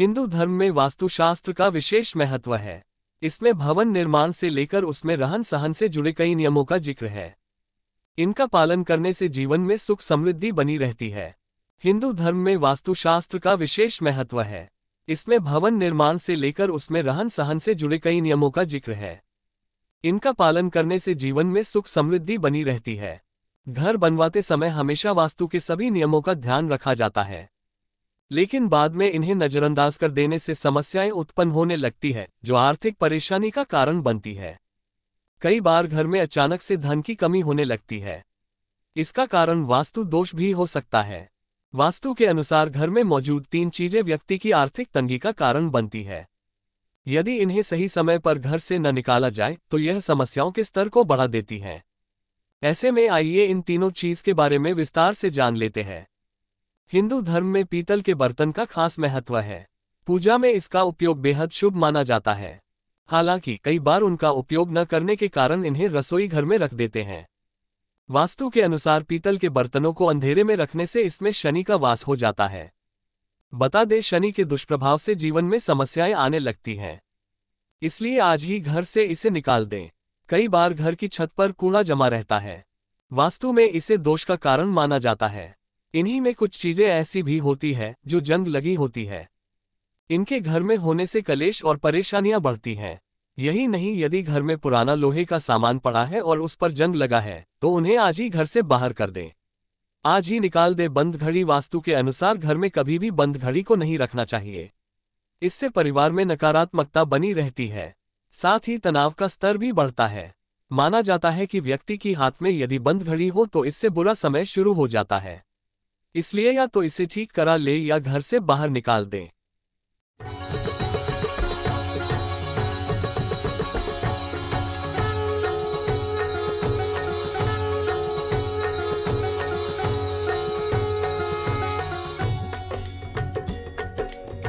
हिंदू धर्म में वास्तुशास्त्र का विशेष महत्व है इसमें भवन निर्माण से लेकर उसमें रहन सहन से जुड़े कई नियमों का जिक्र है इनका पालन करने से जीवन में सुख समृद्धि बनी रहती है हिंदू धर्म में वास्तुशास्त्र का विशेष महत्व है इसमें भवन निर्माण से लेकर उसमें रहन सहन से जुड़े कई नियमों का जिक्र है इनका पालन करने से जीवन में सुख समृद्धि बनी रहती है घर बनवाते समय हमेशा वास्तु के सभी नियमों का ध्यान रखा जाता है लेकिन बाद में इन्हें नजरअंदाज कर देने से समस्याएं उत्पन्न होने लगती हैं जो आर्थिक परेशानी का कारण बनती है कई बार घर में अचानक से धन की कमी होने लगती है इसका कारण वास्तु दोष भी हो सकता है वास्तु के अनुसार घर में मौजूद तीन चीजें व्यक्ति की आर्थिक तंगी का कारण बनती है यदि इन्हें सही समय पर घर से न निकाला जाए तो यह समस्याओं के स्तर को बढ़ा देती हैं ऐसे में आइए इन तीनों चीज के बारे में विस्तार से जान लेते हैं हिंदू धर्म में पीतल के बर्तन का खास महत्व है पूजा में इसका उपयोग बेहद शुभ माना जाता है हालांकि कई बार उनका उपयोग न करने के कारण इन्हें रसोई घर में रख देते हैं वास्तु के अनुसार पीतल के बर्तनों को अंधेरे में रखने से इसमें शनि का वास हो जाता है बता दें शनि के दुष्प्रभाव से जीवन में समस्याएं आने लगती हैं इसलिए आज ही घर से इसे निकाल दें कई बार घर की छत पर कूड़ा जमा रहता है वास्तु में इसे दोष का कारण माना जाता है इन्हीं में कुछ चीजें ऐसी भी होती हैं जो जंग लगी होती है इनके घर में होने से कलेश और परेशानियां बढ़ती हैं यही नहीं यदि घर में पुराना लोहे का सामान पड़ा है और उस पर जंग लगा है तो उन्हें आज ही घर से बाहर कर दें आज ही निकाल दे बंद घड़ी वास्तु के अनुसार घर में कभी भी बंद घड़ी को नहीं रखना चाहिए इससे परिवार में नकारात्मकता बनी रहती है साथ ही तनाव का स्तर भी बढ़ता है माना जाता है कि व्यक्ति की हाथ में यदि बंद घड़ी हो तो इससे बुरा समय शुरू हो जाता है इसलिए या तो इसे ठीक करा ले या घर से बाहर निकाल दें